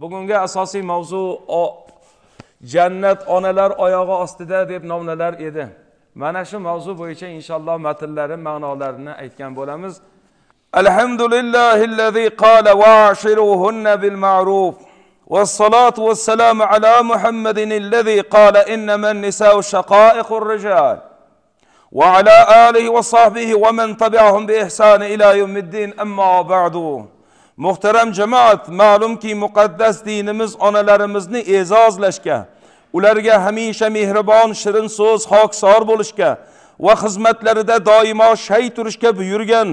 bugungi asosiy mavzu jannat onalar oyog'i ostida deb nomlanar edi mana shu mavzu bo'yicha inshaalloh matnlari ma'nolarini aytgan bo'lamiz alhamdulillahi qala va bil ma'ruf والصلاة والسلام على محمد الذي قال إنما النساء شقائق الرجال وعلى آله وصحبه ومن تبعهم بإحسان إلى يوم الدين أما بعد muhtaram jamoat ma'lumki muqaddas dinimiz onalarimizni e'zozlashga ularga hamisha mehribon shirin so'z hokisor bo'lishga va xizmatlarida doimo shay turishga buyurgan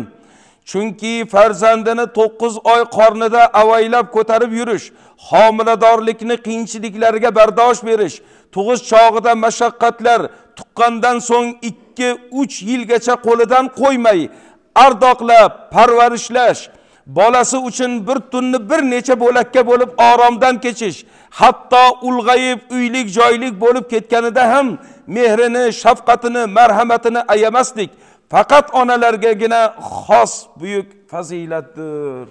chunki farzandini to'qqiz oy qornida avaylab ko'tarib yurish homiladorlikni qiyinchiliklarga bardosh berish tug'ish chog'ida mashaqqatlar tuqqandan so'ng ikki uch yilgacha qo'lidan qo'ymay ardoqlab parvarishlash bolasi uchun bir tunni bir necha bo'lakka bo'lib oromdan kechish hatto ulg'ayib uylik joylik bo'lib ketganida ham mehrini shafqatini marhamatini ayamaslik faqat onalargagina xos buyuk fazilatdir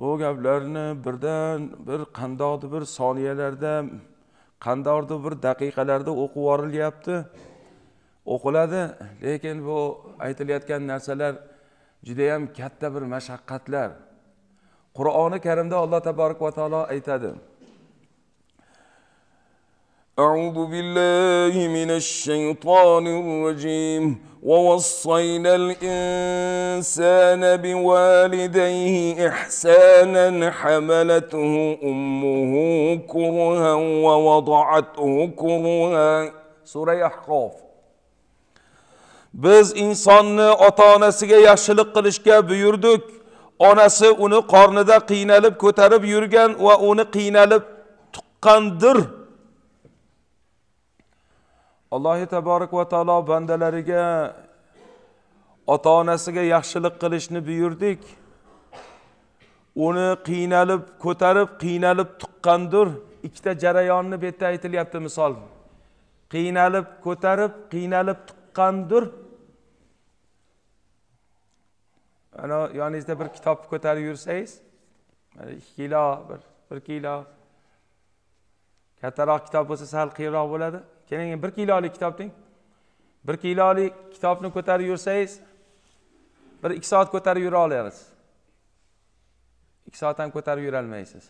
bu gaplarni birdan bir qandoqdir bir soniyalarda qandoqdir bir daqiqalarda o'qib yuborilyapti o'qiladi lekin bu aytilayotgan narsalar judayam katta bir mashaqqatlar qur'oni karimda alloh taborak va taolo aytadi أعوذ بالله من الشيطان الرجيم ووصينا الإنسان بوالديه إحسانا حملته أمه كرها ووضعته كرها سورة أحقاف biz insonni ota onasiga yaxshilik qilishga buyurdik onasi uni qornida qiynalib ko'tarib yurgan va uni qiynalib tuqqandir allohi taborak va taolo bandalariga ota onasiga yaxshilik qilishni buyurdik uni qiynalib ko'tarib qiynalib tuqqandir ikkita jarayonni bu yerda aytilyapti misol qiynalib ko'tarib qiynalib tuqqandir ana yoningizda bir kitob ko'tarib yursangiz ikki kilo bir bir kilo kattaroq kitob bo'lsa sal qiyinroq bo'ladi keling bir kilolik kitob deng bir kilolik kitobni ko'tarib yursangiz bir ikki soat ko'tarib yura olasiz ikki soat ham ko'tarib yurolmaysiz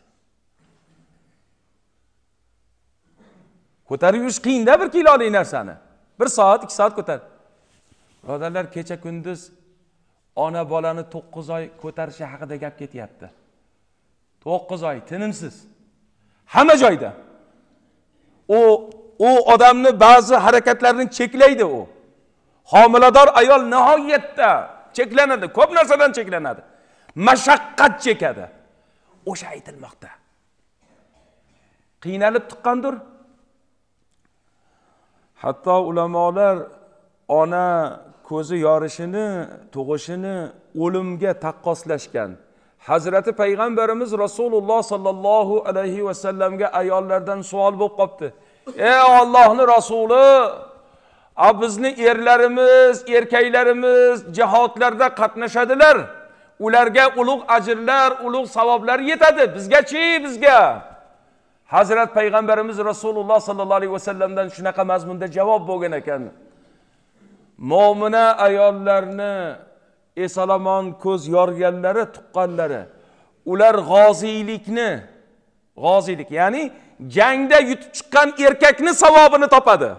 ko'tarib yurish qiyinda bir kilolik narsani bir soat ikki soat ko'tar birodarlar kecha kunduz ona bolani to'qqiz oy ko'tarishi haqida gap ketyapti to'qqiz oy tinimsiz hamma joyda u u odamni ba'zi harakatlarini cheklaydi u homilador ayol nihoyatda cheklanadi ko'p narsadan cheklanadi mashaqqat chekadi o'sha aytilmoqda qiynalib tuqqandir hatto ulamolar ona ko'zi yorishini tug'ishini o'limga taqqoslashgan hazrati payg'ambarimiz rasululloh sollallohu alayhi vasallamga ayollardan savol bo'lib qolibdi ey ollohni rasuli a bizni erlarimiz erkaklarimiz jihodlarda qatnashadilar ularga ulug' ajrlar ulug' savoblar yetadi bizgachi bizga hazrat payg'ambarimiz rasululloh sollallohu alayhi vasallamdan shunaqa mazmunda javob bo'lgan ekan mo'mina ayollarni esalomon ko'z yorganlari tuqqanlari ular g'oziylikni g'oziylik ya'ni jangda yutib chiqqan erkakni savobini topadi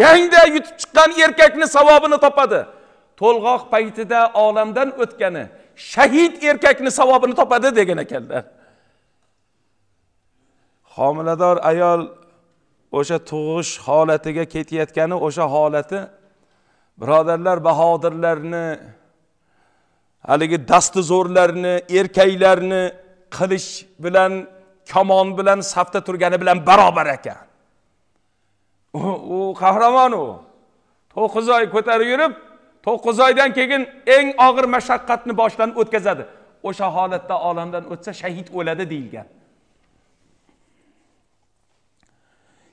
jangda yutib chiqqan erkakni savobini topadi to'lg'oq paytida olamdan o'tgani shahid erkakni savobini topadi degan ekanlar homilador ayol o'sha tug'ish holatiga ketayotgani o'sha holati birodarlar bahodirlarni haligi zo'rlarni erkaklarni qilich bilan kamon bilan safda turgani bilan barobar ekan u qahramon u to'qqiz oy ko'tarib yurib to'qqiz oydan keyin eng og'ir mashaqqatni boshdan o'tkazadi o'sha holatda olamdan o'tsa shahid o'ladi deyilgan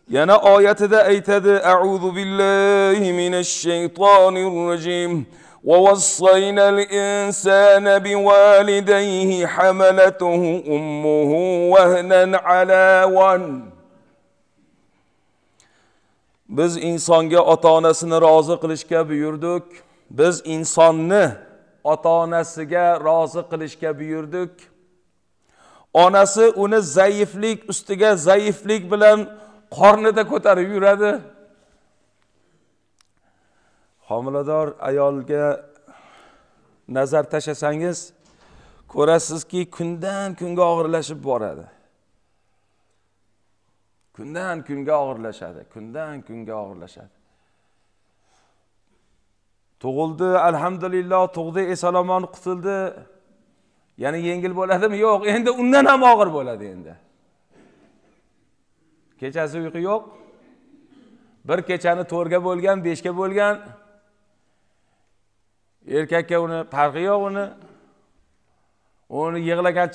Yana ayəti də eytədi, Əuzu billahi minəşşeytanirracim. ووصينا الإنسان بوالديه حملته أمه وهنا على ون Biz insonga ota-onasini rozi qilishga buyurdik. Biz insonni ota-onasiga rozi qilishga buyurdik. Onasi uni zaiflik ustiga zaiflik bilan qornida ko'tarib yuradi homilador ayolga nazar tashlasangiz ko'rasizki kundan kunga og'irlashib boradi kundan kunga og'irlashadi kundan kunga og'irlashadi tug'ildi alhamdulillah tug'di esalomon qutuldi yana yengil bo'ladimi yo'q endi undan ham og'ir bo'ladi endi kechasi uyqu yo'q bir kechani to'rtga bo'lgan beshga bo'lgan erkakka uni farqi yo'q uni uni yig'lagan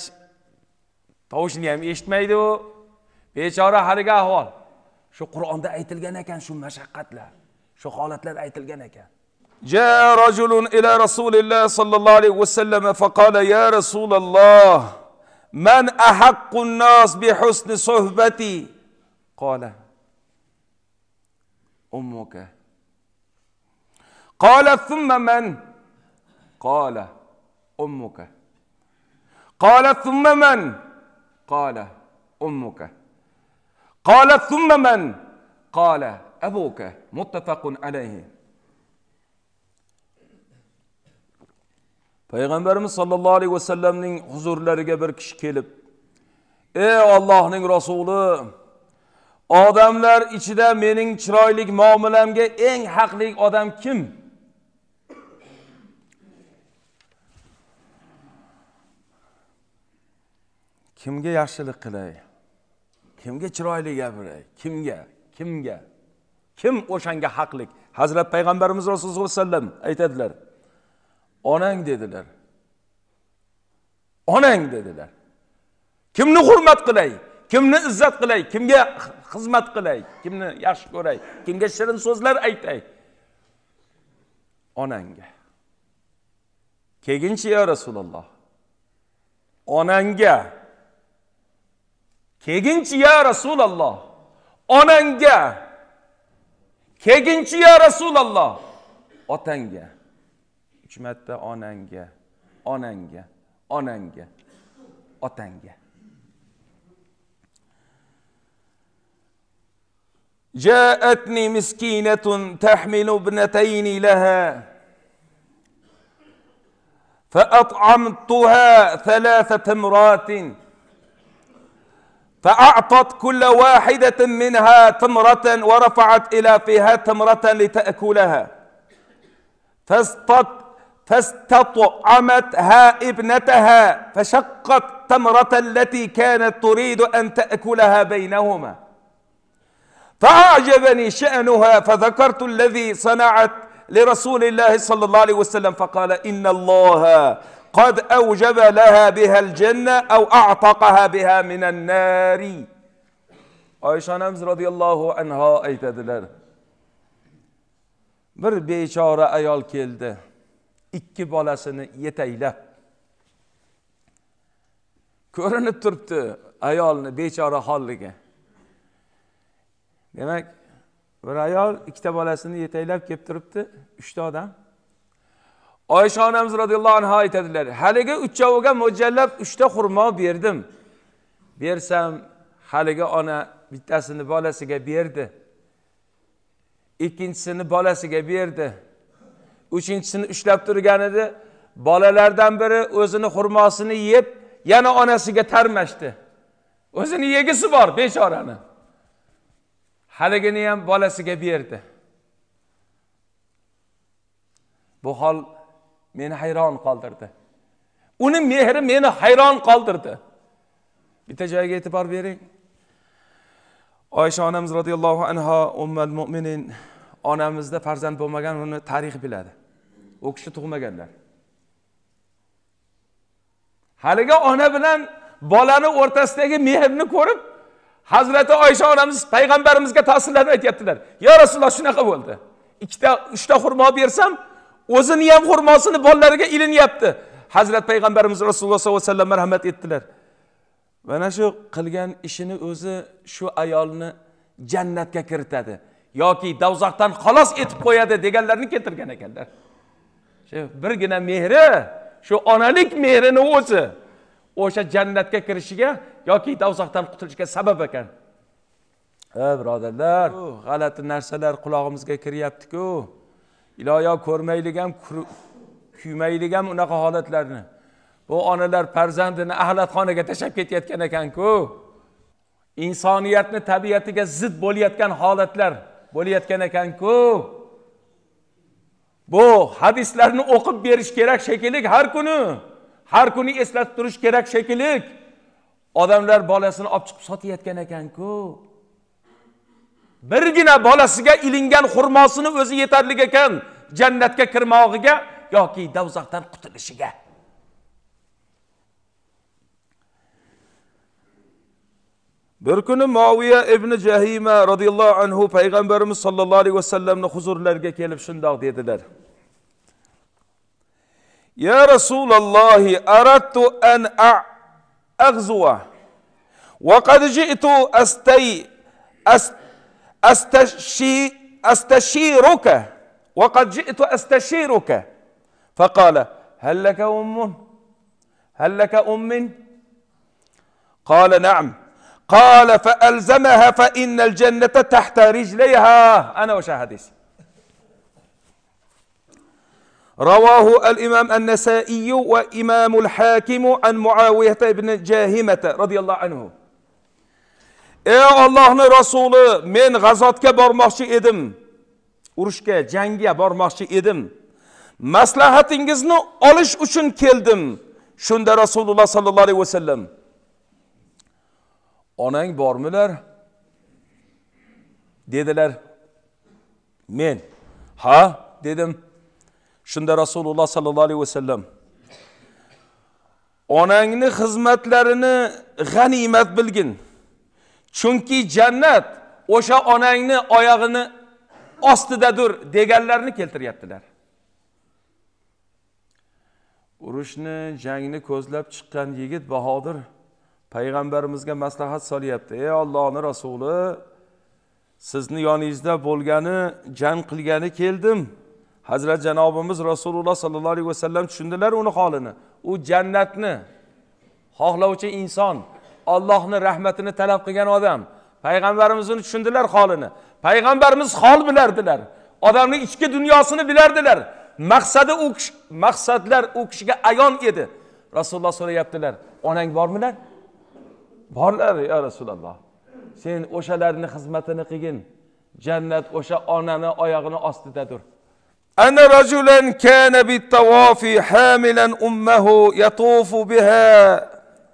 tovushini ham eshitmaydi u bechora haligi ahvol shu qur'onda aytilgan ekan shu mashaqqatlar shu holatlar aytilgan ekan جاء رجل إلى رسول الله صلى الله عليه وسلم فقال يا رسول الله من أحق الناس بحسن صحبتي قال امك قال ثم من قال امك قال ثم من قال امك قال ثم من قال ابوك متفق عليه payg'ambarimiz sollallohu alayhi vasallamning huzurlariga bir kishi kelib ey ollohning rasuli odamlar ichida mening chiroylik muomalamga eng haqli odam kim kimga yaxshilik qilay kimga chiroyli gapiray kimga kimga kim o'shanga haqlik hazrat payg'ambarimiz rasululloh sollallohu alayhi vasallam aytadilar onang dedilar onang dedilar kimni hurmat qilay kimni izzat qilay kimga xizmat qilay kimni yaxshi ko'ray kimga shirin so'zlar aytay onangga keyinchi yo rasululloh onangga keyinchi yo rasululloh onangga keyinchi yo rasululloh otangga uch marta onangga onangga onangga otangga جاءتني مسكينة تحمل ابنتين لها فأطعمتها ثلاثة تمرات فأعطت كل واحدة منها تمرة ورفعت إلى فيها تمرة لتأكلها فاستط فاستطعمتها ابنتها فشقت تمرة التي كانت تريد أن تأكلها بينهما فأعجبني شأنها فذكرت الذي صنعت لرسول الله صلى الله عليه وسلم فقال إن الله قد أوجب لها بها الجنة أو أعتقها بها من النار عائشة نمز رضي الله عنها أي تدلر بر بيشارة أيال كيلد إكي بالاسن يتيلة كورن التربت أيال بيشارة حالك demak bir ayol ikkita bolasini yetaklab kelib turibdi uchta odam oysha onamiz roziyallohu anhu aytadilar haligi uchoviga mo'ljallab uchta xurmo berdim bersam haligi ona bittasini bolasiga berdi ikkinchisini bolasiga berdi uchinchisini ushlab turgan edi bolalardan biri o'zini xurmosini yeb yana onasiga tarmashdi o'zini yegisi bor bechorani haligini ham bolasiga berdi bu hol meni hayron qoldirdi uni mehri meni hayron qoldirdi bitta joyga e'tibor bering oysha onamiz roziyallohu anho ummal mo'minin onamizda farzand bo'lmagan uni tarix biladi u kishi tug'maganlar haligi ona bilan bolani o'rtasidagi mehrni ko'rib hazrati oysha onamiz payg'ambarimizga ta'sirlanib aytyaptilar yo rasululloh shunaqa bo'ldi ikkita uchta xurmo bersam o'zini ham xurmosini bolalariga ilinyapti hazrat payg'ambarimiz rasululloh sollallohu alayhi vasallam marhamat etdilar mana shu qilgan ishini o'zi shu ayolni jannatga kiritadi yoki davzoqdan xalos etib qo'yadi deganlarni keltirgan ekanlar shu birgina mehri shu onalik mehrini o'zi o'sha jannatga kirishiga yoki do'zaxdan qutulishga sabab ekan e birodarlar g'alati narsalar qulog'imizga kiryaptiku iloyo ko'rmaylik ham kuymaylik ham unaqa holatlarni bu onalar farzandini axlatxonaga tashlab ketayotgan ekanku insoniyatni tabiatiga zid bo'layotgan holatlar bo'layotgan ekanku bu hadislarni o'qib berish kerak shekilli har kuni har kuni eslatib turish kerak shekilli odamlar bolasini olib chiqib sotayotgan ekanku birgina bolasiga ilingan xurmosini o'zi yetarli ekan jannatga kirmog'iga yoki do'zaxdan qutulishiga bir kuni moviya ibn jahima roziyallohu anhu payg'ambarimiz sollallohu alayhi vasallamni huzurlariga kelib shundoq dedilar يا رسول الله أردت أن أغزو وقد جئت أستي أستشي أستشيرك وقد جئت أستشيرك فقال هل لك أم هل لك أم قال نعم قال فألزمها فإن الجنة تحت رجليها أنا وشاهدتي رواه الإمام النسائي وإمام الحاكم عن معاوية بن Cahimete radıyallahu anhu. Ey Allah'ın Resulü men g'azotga bormoqchi edim. Urushga, cengiye bormoqchi edim. Maslahatingizni olish uchun keldim. Shunda Sallallahu Aleyhi ve Sellem. Onang bormilar? dediler, Men ha dedim. shunda rasululloh sollallohu alayhi vasallam onangni xizmatlarini g'animat bilgin chunki jannat o'sha onangni oyog'ini ostidadir deganlarni keltiryaptilar urushni jangni ko'zlab chiqqan yigit bahodir payg'ambarimizga maslahat solyapti ey ollohni rasuli sizni yoningizda bo'lgani jang qilgani keldim hazrat janobimiz rasululloh sollallohu alayhi vasallam tushundilar uni holini u jannatni xohlovchi inson ollohni rahmatini talab qilgan odam payg'ambarimiz uni tushundilar holini payg'ambarimiz hol bilardilar odamning ichki dunyosini bilardilar maqsadi u maqsadlar u kishiga ayon edi rasululloh so'rayaptilar onang bormilar borlar yo rasululloh sen o'shalarni xizmatini qilgin jannat o'sha onani oyog'ini ostidadir أن رجلا كان بالطواف حاملا أمه يطوف بها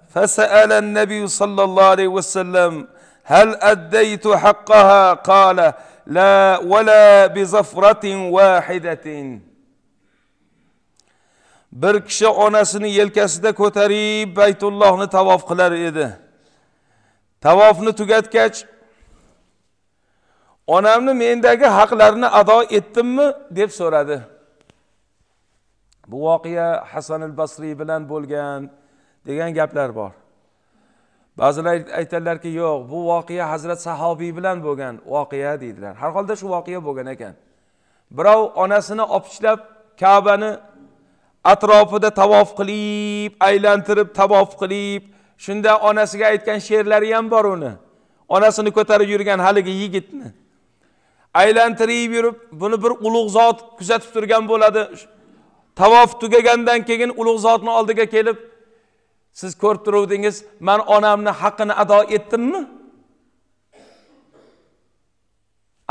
فسأل النبي صلى الله عليه وسلم هل أديت حقها قال لا ولا بزفرة واحدة bir kishi onasini yelkasida ko'tarib baytullohni tavof qilar edi tavofni tugatgach onamni mendagi haqlarini ado etdimmi deb so'radi bu voqea hasan al basriy bilan bo'lgan degan gaplar bor ba'zilar aytadilarki yo'q bu voqea hazrat sahobiy bilan bo'lgan voqea deydilar har holda shu voqea bo'lgan ekan birov onasini opichlab kabani atrofida tavof qilib aylantirib tavof qilib shunda onasiga aytgan she'rlari ham bor uni onasini ko'tarib yurgan haligi yigitni aylantirib yurib buni bir ulug' zot kuzatib turgan bo'ladi tavof tugagandan keyin ulug' zotni oldiga kelib siz ko'rib turuvdingiz man onamni haqqini ado etdimmi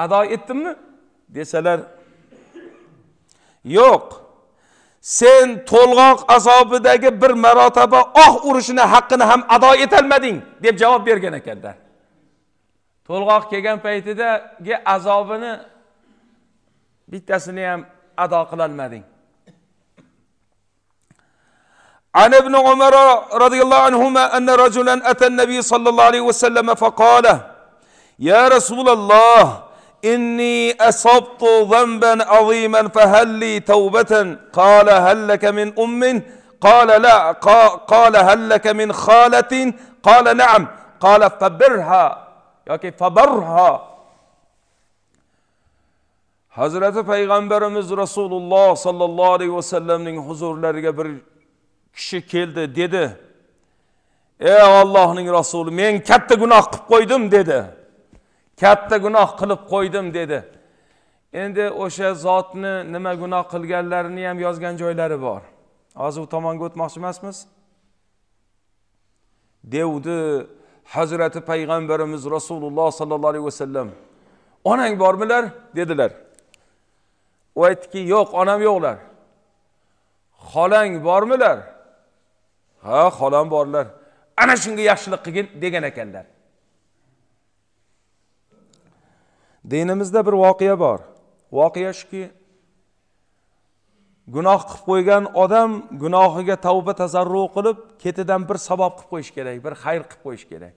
ado etdimmi desalar yo'q sen to'lg'oq azobidagi bir marotaba oh urishini haqqini ham ado etolmading deb javob bergan ekanda to'lg'oq kelgan paytidagi azobini bittasini ham ado qilolmading عن ابن عمر رضي الله عنهما أن رجلا أتى النبي صلى الله عليه وسلم فقال يا رسول الله إني أصبت ذنبا عظيما فهل لي توبة قال هل لك من أم قال لا قال هل لك من خالة قال نعم قال فبرها yoki fabarha hazrati payg'ambarimiz rasululloh sollallohu alayhi vasallamning huzurlariga bir kishi keldi dedi ey ollohning rasuli men katta gunoh qilib qo'ydim dedi katta gunoh qilib qo'ydim dedi endi o'sha zotni nima gunoh qilganlarini ham yozgan joylari bor hozir u tomonga o'tmoqchi emasmiz devni hazrati payg'ambarimiz rasululloh sollallohu alayhi vasallam onang bormilar dedilar u aytdiki yo'q onam yo'qlar xolang bormilar ha xolam borlar ana shunga yaxshilik qilgin degan ekanlar dinimizda bir voqea bor voqea shuki gunoh qilib qo'ygan odam gunohiga tavba tazarru qilib ketidan bir savob qilib qo'yish kerak bir xayr qilib qo'yish kerak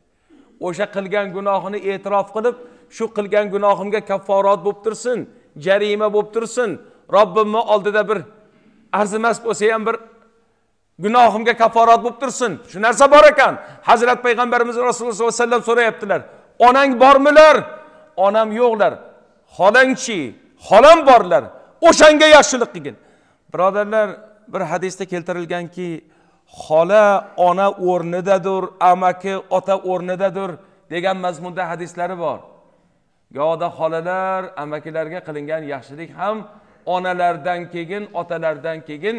o'sha qilgan gunohini e'tirof qilib shu qilgan gunohimga kafforat bo'lib tursin jarima bo'lib tursin robbimni oldida bir arzimas bo'lsa ham bir gunohimga kafforat bo'lib tursin shu narsa bor ekan hazrat payg'ambarimiz rasululloh sollallohu alayhi vasallam so'rayaptilar onang bormilar onam yo'qlar xolangchi xolam borlar o'shanga yaxshilik qilgin birodarlar bir hadisda keltirilganki xola ona o'rnidadir amaki ota o'rnidadir degan mazmunda hadislari bor goda xolalar amakilarga qilingan yaxshilik ham onalardan keyin otalardan keyin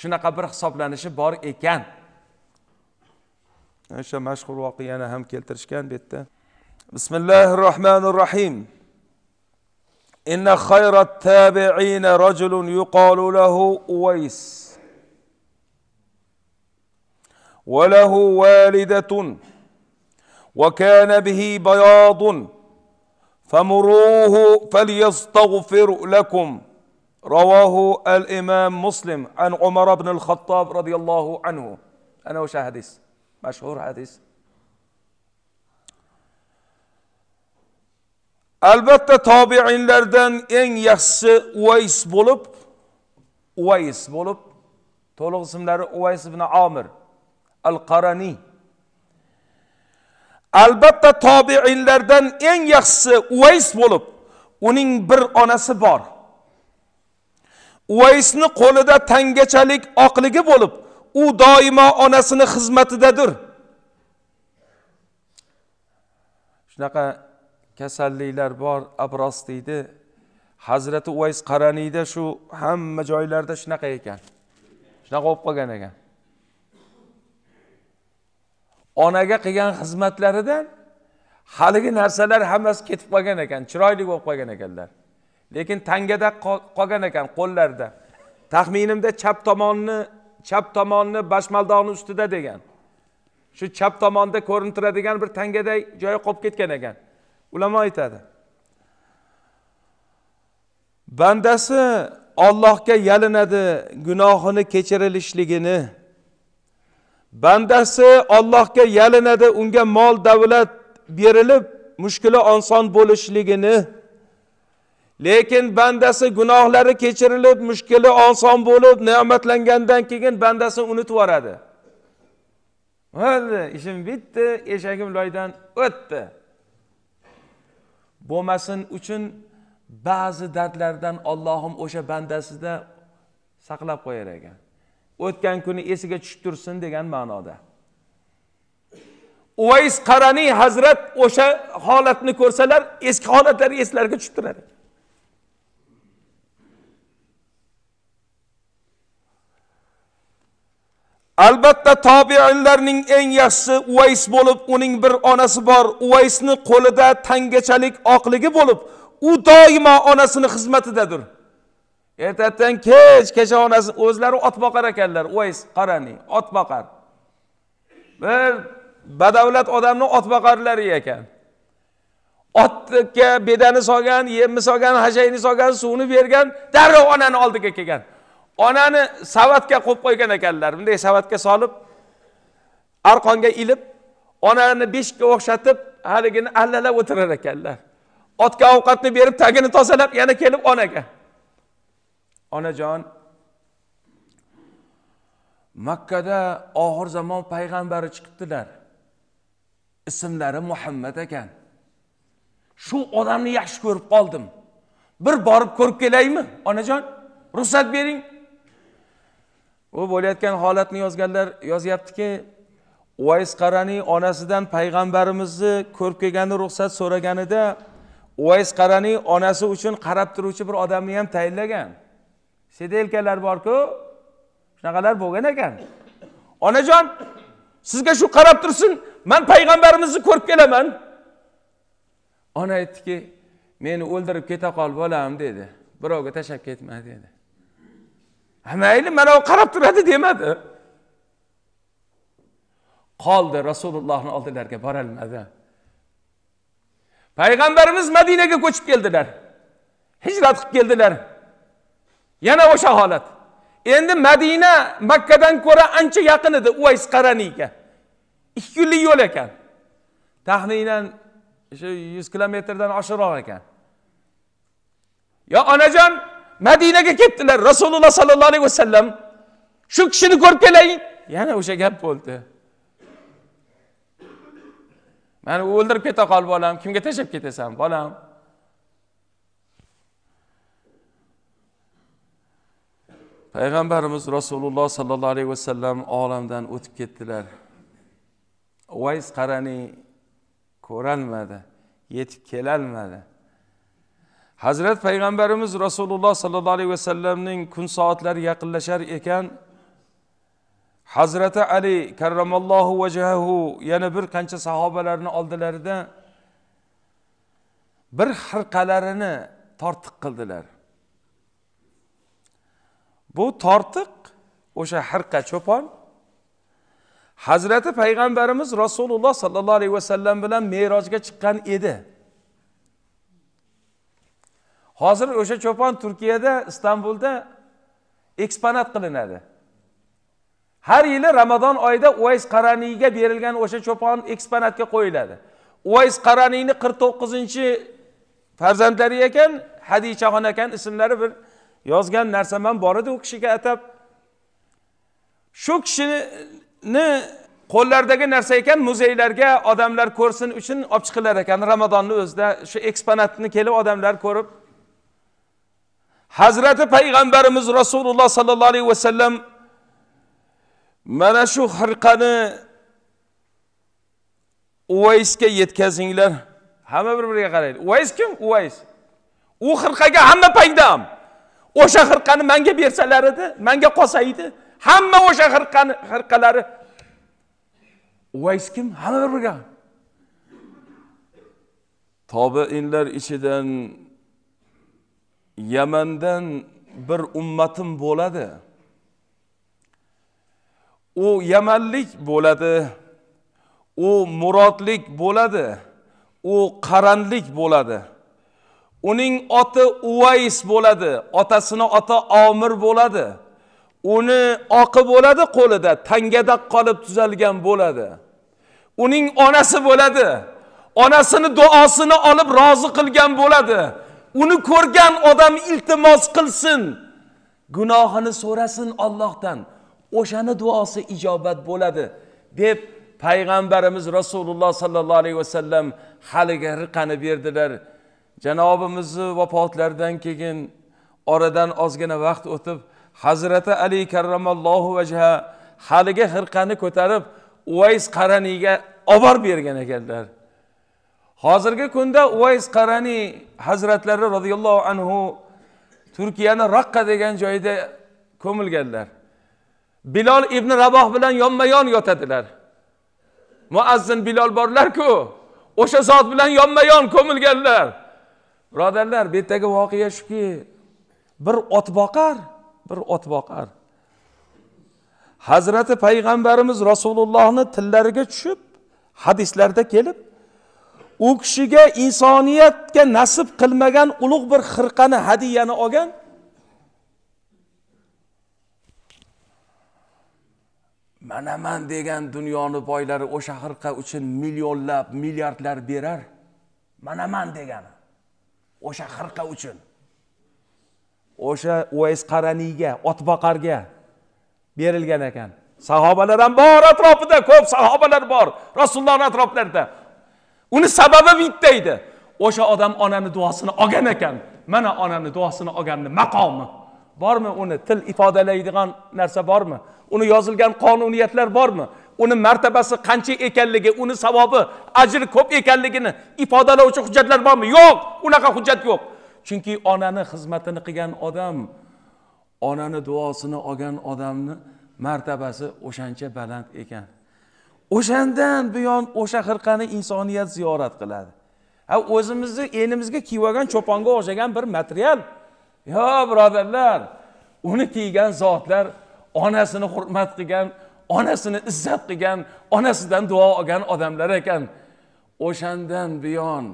shunaqa bir hisoblanishi bor ekan o'sha mashhur voqeani ham keltirishgan bu yerda bismillahi rohmanir rohim إن xayrat tabiina rajulun يقال له وله والده وكان به بياض فمروه فليستغفر لكم رواه الامام مسلم عن عمر بن الخطاب رضي الله عنه انا وش حديث مشهور حديث البته لردن ان eng ويس بولب ويس بولب تولغ اسم لر ويس بن عامر al qaraniy albatta tobeinlardan eng yaxshisi uvays bo'lib uning bir onasi bor uvaysni qo'lida tangachalik oqligi bo'lib u doimo onasini xizmatidadir shunaqa kasalliklar bor abros deydi hazrati uvays qaraniyda shu hamma joylarda shunaqa ekan shunaqa bo'lib qolgan ekan onaga qilgan xizmatlaridan haligi narsalar hammasi ketib qolgan ekan chiroyli bo'lib qolgan ekanlar lekin tangada qolgan ekan qo'llarida taxminimda chap tomonni chap tomonni bashmaldoqni ustida degan shu chap tomonda ko'rinib turadigan bir tangaday joyi qolib ketgan ekan ulamo aytadi bandasi ollohga yalinadi gunohini kechirilishligini bandasi Allohga yalinadi unga mol davlat berilib mushkuli oson bo'lishligini lekin bandasi gunohlari kechirilib mushkuli oson bo'lib ne'matlangandan keyin bandasi unutib yuboradi bo'ldi ishim bitdi eshagim loydan o'tdi bo'lmasin uchun ba'zi dardlardan ollohim o'sha bandasida saqlab qo'yar ekan o'tgan kuni esiga tushib tursin degan ma'noda uvays qaraniy hazrat o'sha holatni ko'rsalar eski holatlari eslariga tushib turar albatta tobiinlarning eng yaxshisi uvays bo'lib uning bir onasi bor uvaysni qo'lida tangachalik oqligi bo'lib u doimo onasini xizmatidadir ertadan kech kechqonasi o'zlari ot boqar ekanlar voy qarani ot boqar bir badavlat odamni ot boqarlari ekan otga bedani solgan yemni solgan hashayni solgan suvni bergan darrov onani oldiga kelgan onani savatga qo'yib qo'ygan ekanlar bunday savatga solib arqonga ilib onani beshikka o'xshatib haligini allalab o'tirar ekanlar otga ovqatni berib tagini tozalab yana kelib onaga onajon makkada oxir zamon payg'ambari chiqibdilar ismlari muhammad ekan shu odamni yaxshi ko'rib qoldim bir borib ko'rib kelaymi onajon ruxsat bering u bo'layotgan holatni yozganlar yozyaptiki uvays qaraniy onasidan payg'ambarimizni ko'rib kelgani ruxsat so'raganida uvays qaraniy onasi uchun qarab turuvchi bir odamni ham tayinlagan sedelkalar borku shunaqalar bo'lgan ekan onajon sizga shu qarab tursin man payg'ambarimizni ko'rib kelaman ona aytdiki meni o'ldirib keta qol bolam dedi birovga tashlab ketma dedi ha mayli mana u qarab turadi demadi qoldi rasulullohni oldilariga borolmadi payg'ambarimiz madinaga ko'chib keldilar hijrat qilib keldilar yana o'sha holat endi madina makkadan ko'ra ancha yaqin edi uvays qaraniyga ikki kunlik yo'l ekan taxminan shu yuz kilometrdan oshiqroq ekan yo onajon madinaga ketdilar rasululloh sollallohu alayhi vasallam shu kishini ko'rib kelay yana o'sha gap bo'ldi mani o'ldirib keta qol bolam kimga tashlab ketasan bolam payg'ambarimiz rasululloh sollallohu alayhi vasallam olamdan o'tib ketdilar uvays qaraning ko'rolmadi yetib kelolmadi hazrat payg'ambarimiz rasululloh sollallohu alayhi vasallamning kun soatlari yaqinlashar ekan hazrati ali karramallohu vajahu yana bir qancha sahobalarni oldilarida bir xirqalarini tortiq qildilar bu tortiq o'sha hirqa cho'pon hazrati payg'ambarimiz rasululloh sollallohu alayhi vasallam bilan merojga chiqqan edi hozir o'sha cho'pon turkiyada istanbulda eksponat qilinadi har yili ramazon oyida uvays qaraniyga berilgan o'sha cho'pon eksponatga qo'yiladi uvays qaraniyni qirq to'qqizinchi farzandlari ekan hadichaxon ekan ismlari bir yozgan narsam ham bor edi u kishiga atab shu kishini qo'llaridagi narsa ekan muzeylarga odamlar ko'rsin uchun olib chiqilar ekan ramazonni o'zida shu eksponatni kelib odamlar ko'rib hazrati payg'ambarimiz rasululloh sollallohu alayhi vasallam mana shu xirqani uvaysga yetkazinglar hamma bir biriga qaraydi uvays kim uvays u xirqaga hamma payndam o'sha xirqani menga bersalar edi menga qolsa edi hamma o'sha xirqani xirqalari uvays kim hamma bir birga tobeinlar ichidan yamandan bir ummatim bo'ladi u yamanlik bo'ladi u murodlik bo'ladi u qaranlik bo'ladi uning oti uvays bo'ladi otasini oti omir bo'ladi uni oqi bo'ladi qo'lida tangada qolib tuzalgan bo'ladi uning onasi bo'ladi onasini duosini olib rozi qilgan bo'ladi uni ko'rgan odam iltimos qilsin gunohini so'rasin ollohdan o'shani duosi ijobat bo'ladi deb payg'ambarimiz rasululloh sollallohu alayhi vasallam haligi riqani berdilar janobimizni vafotlaridan keyin oradan ozgina vaqt o'tib hazrati ali karramallohu vajha haligi xirqani ko'tarib uvays qaraniyga olib bergan ekanlar hozirgi kunda uvays qaraniy hazratlari roziyallohu anhu turkiyani raqqa degan joyida ko'milganlar bilol ibn raboh bilan yonma yon yotadilar muazzin bilol borlarku o'sha zot bilan yonma yon ko'milganlar birodarlar bu yerdagi voqea shuki bir otboqar bir otboqar hazrati payg'ambarimiz rasulullohni tillariga tushib hadislarda kelib u kishiga insoniyatga nasib qilmagan ulug' bir xirqani hadiyani olgan manaman degan dunyoni boylari o'sha xirqa uchun millionlab milliardlar berar manaman degani o'sha xirqa uchun o'sha uvays qaraniyga otboqarga berilgan ekan sahobalar ham bor atrofida ko'p sahobalar bor rasulullohni atroflarida uni sababi bitta edi o'sha odam onani duosini olgan ekan mana onani duosini olganni maqomi bormi uni til ifodalaydigan narsa bormi uni yozilgan qonuniyatlar bormi uni martabasi qancha ekanligi uni savobi ajri ko'p ekanligini ifodalovchi hujjatlar bormi yo'q unaqa hujjat yo'q chunki onani xizmatini qilgan odam onani duosini olgan odamni martabasi o'shancha baland ekan o'shandan buyon o'sha xirqani insoniyat ziyorat qiladi ha o'zimizni elimizga kiyib olgan cho'ponga o'xshagan bir material yo birodarlar uni kiygan zotlar onasini hurmat qilgan onasini izzat qilgan onasidan duo olgan odamlar ekan o'shandan buyon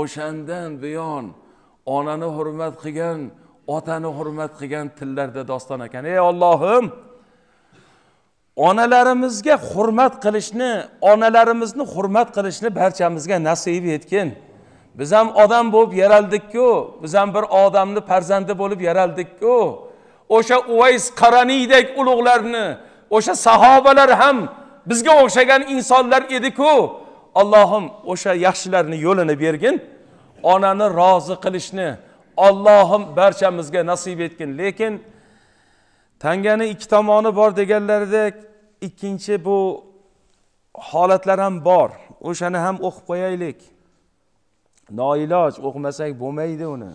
o'shandan buyon onani hurmat qilgan otani hurmat qilgan tillarda doston ekan ey ollohim onalarimizga hurmat qilishni onalarimizni hurmat qilishni barchamizga nasib etgin biz ham odam bo'lib yaraldikku biz ham bir odamni farzandi bo'lib yaraldikku o'sha uvays qaraniydek ulug'larni o'sha sahobalar ham bizga o'xshagan insonlar ediku allohim o'sha yaxshilarni yo'lini bergin onani rozi qilishni ollohim barchamizga nasib etgin lekin tangani ikki tomoni bor deganlaridek ikkinchi bu holatlar ham bor o'shani ham o'qib qo'yaylik noiloj o'qimasak bo'lmaydi uni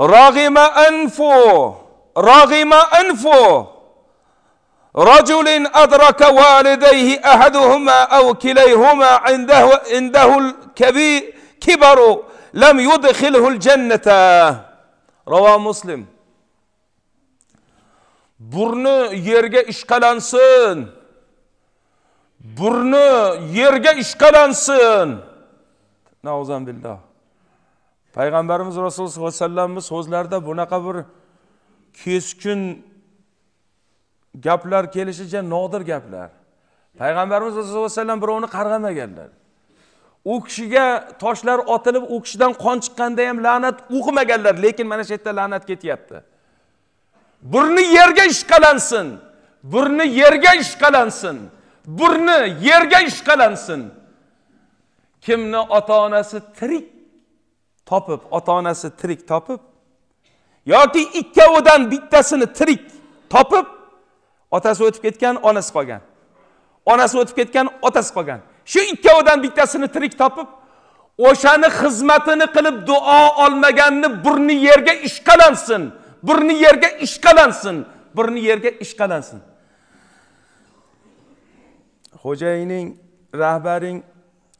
رغم أنفه رغم أنفه رجل أدرك والديه أحدهما أو كليهما عنده عنده الكبير كبر لم يدخله الجنة رواه مسلم burnu yerge işkalansın. Burnu yerge işkalansın. Nauzan billah. payg'ambarimiz rasululloh sallallohu alayhi vasallamni so'zlarida bunaqa bir keskin gaplar kelishicha nodir gaplar payg'ambarimiz sallallohu alayhi vasallam birovni qarg'amaganlar u kishiga toshlar otilib u kishidan qon chiqqanda ham la'nat o'qimaganlar lekin mana shu yerda la'nat ketyapti burni yerga ishqalansin burni yerga ishqalansin burni yerga ishqalansin kimni ota onasi tirik topib ota onasi tirik topib yoki ikkovidan bittasini tirik topib otasi o'tib ketgan onasi qolgan onasi o'tib ketgan otasi qolgan shu ikkovidan bittasini tirik topib o'shani xizmatini qilib duo olmaganni burni yerga ishqalansin burni yerga ishqalansin burni yerga ishqalansin xo'jayining rahbaring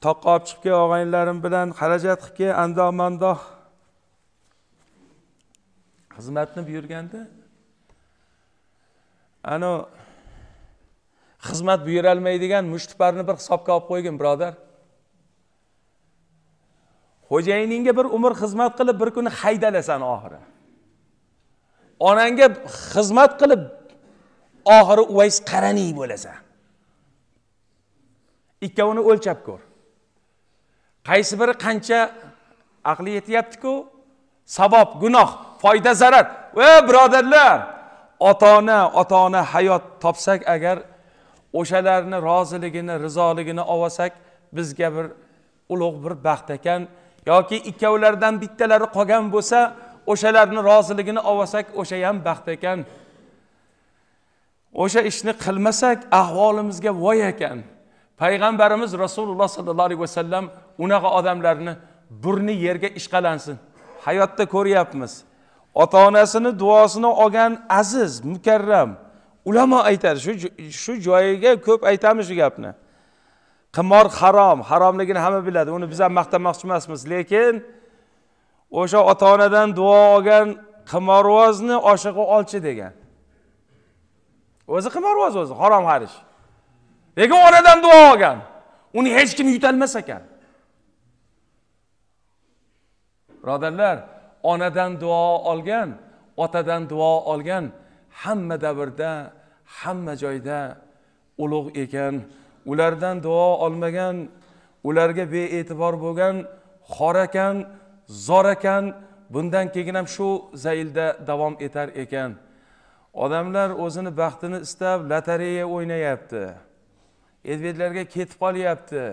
toqqa olib chiqib kel og'aynilarim bilan xarajat qilib kel andoq mandoq xizmatni buyurganda anavi xizmat buyurolmaydigan mushtiparni bir hisobga olib qo'ygin birodar xo'jayiningga bir umr xizmat qilib bir kuni haydalasan oxiri onangga xizmat qilib oxiri uvays qaraniy bo'lasan ikkovini o'lchab ko'r qaysi biri qancha aqli yetyaptiku savob gunoh foyda zarar va birodarlar ota ona ota ona hayot topsak agar o'shalarni roziligini rizoligini olsak bizga bir ulug' bir baxt ekan yoki ikkovlaridan bittalari qolgan bo'lsa o'shalarni roziligini olsak o'sha ham baxt ekan o'sha ishni qilmasak ahvolimizga voy ekan payg'ambarimiz rasululloh sollallohu alayhi vasallam unaqa odamlarni burni yerga ishqalansin hayotda ko'ryapmiz ota onasini duosini olgan aziz mukarram ulamo aytadi shu shu joyiga ko'p aytamiz shu gapni qimor harom haromligini hamma biladi uni biz ham maqtamoqchi emasmiz lekin o'sha ota onadan duo olgan qimorvozni oshig'i olchi degan o'zi qimorvoz o'zi harom harish lekin onadan duo olgan uni hech kim yutolmas ekan birodarlar onadan duo olgan otadan duo olgan hamma davrda hamma joyda ulug' ekan ulardan duo olmagan ularga bee'tibor bo'lgan xor ekan zor ekan bundan keyin ham shu zaylda davom etar ekan odamlar o'zini baxtini istab lotereya o'ynayapti edvedlarga ketib qolyapti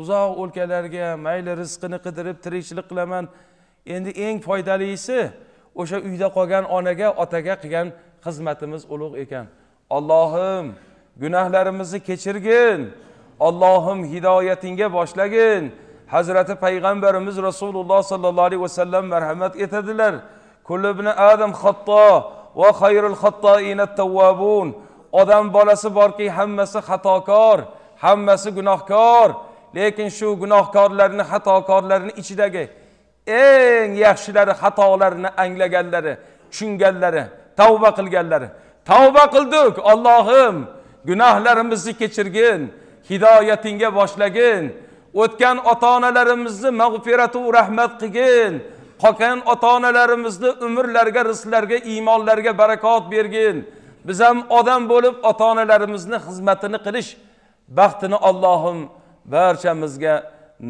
uzoq o'lkalarga mayli rizqini qidirib tirikchilik qilaman endi eng foydalisi o'sha uyda qolgan onaga otaga qilgan xizmatimiz ulug' ekan allohim gunohlarimizni kechirgin allohim hidoyatingga boshlagin hazrati payg'ambarimiz rasululloh sollallohu alayhi vasallam marhamat etadilar adam xatto va xayrul xattoina odam bolasi borki hammasi xatokor hammasi gunohkor lekin shu gunohkorlarni xatokorlarni ichidagi eng yaxshilari xatolarini anglaganlari tushunganlari tavba qilganlari tavba qildik ollohim gunohlarimizni kechirgin hidoyatingga boshlagin o'tgan ota onalarimizni mag'firatu rahmat qilgin qolgan ota onalarimizni umrlarga rizqlarga iymonlarga barakot bergin biz ham odam bo'lib ota onalarimizni xizmatini qilish baxtini ollohim barchamizga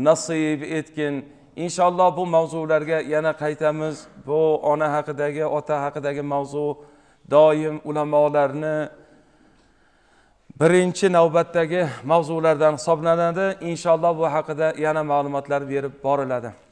nasib etgin inshaalloh bu mavzularga yana qaytamiz bu ona haqidagi ota haqidagi mavzu doim ulamolarni birinchi navbatdagi mavzulardan hisoblanadi inshaalloh bu haqida yana ma'lumotlar berib boriladi